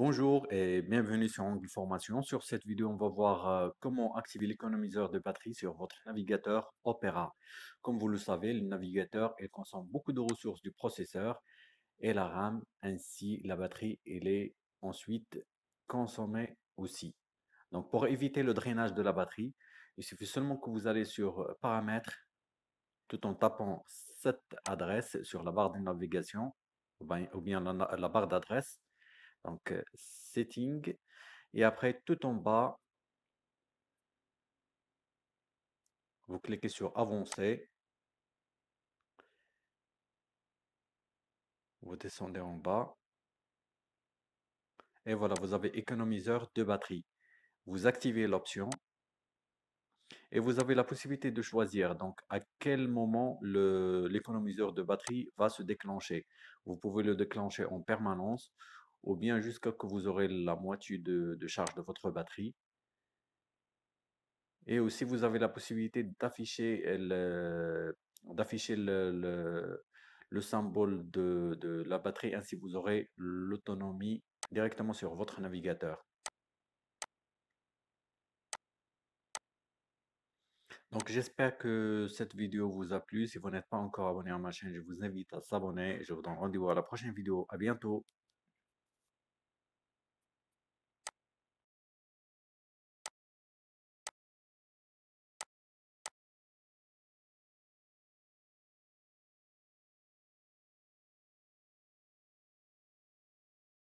Bonjour et bienvenue sur Angle Formation. Sur cette vidéo, on va voir euh, comment activer l'économiseur de batterie sur votre navigateur Opera. Comme vous le savez, le navigateur consomme beaucoup de ressources du processeur et la RAM, ainsi la batterie, elle est ensuite consommée aussi. Donc pour éviter le drainage de la batterie, il suffit seulement que vous allez sur euh, Paramètres tout en tapant cette adresse sur la barre de navigation ou bien la barre d'adresse donc, setting. Et après, tout en bas, vous cliquez sur avancer. Vous descendez en bas. Et voilà, vous avez économiseur de batterie. Vous activez l'option et vous avez la possibilité de choisir donc à quel moment le l'économiseur de batterie va se déclencher. Vous pouvez le déclencher en permanence ou bien jusqu'à ce que vous aurez la moitié de, charge de votre batterie. Et aussi, vous avez la possibilité d'afficher euh, le, symbole de, la batterie, ainsi vous aurez l'autonomie directement sur votre navigateur. Donc j'espère que cette vidéo vous a plu. Si vous n'êtes pas encore abonné à ma chaîne, je vous invite à s'abonner. Je vous donne rendez-vous à la prochaine vidéo. À bientôt.